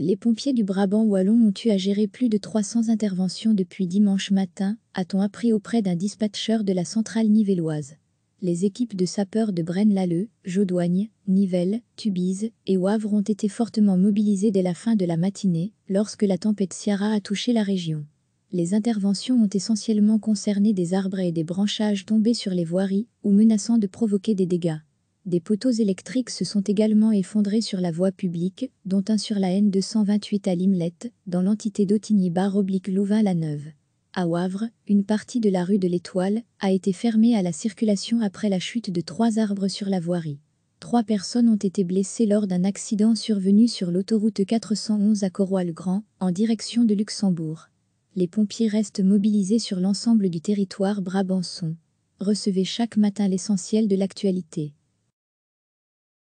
Les pompiers du Brabant Wallon ont eu à gérer plus de 300 interventions depuis dimanche matin, a-t-on appris auprès d'un dispatcheur de la centrale nivelloise. Les équipes de sapeurs de Braine-l'Alleud, Jodoigne, Nivelles, Tubize et Wavre ont été fortement mobilisées dès la fin de la matinée, lorsque la tempête Ciara a touché la région. Les interventions ont essentiellement concerné des arbres et des branchages tombés sur les voiries ou menaçant de provoquer des dégâts. Des poteaux électriques se sont également effondrés sur la voie publique, dont un sur la N228 à Limelette, dans l'entité dotigny louvain la neuve À Wavre, une partie de la rue de l'Étoile a été fermée à la circulation après la chute de trois arbres sur la voirie. Trois personnes ont été blessées lors d'un accident survenu sur l'autoroute 411 à Corroy-le-Grand, en direction de Luxembourg. Les pompiers restent mobilisés sur l'ensemble du territoire brabançon. Recevez chaque matin l'essentiel de l'actualité.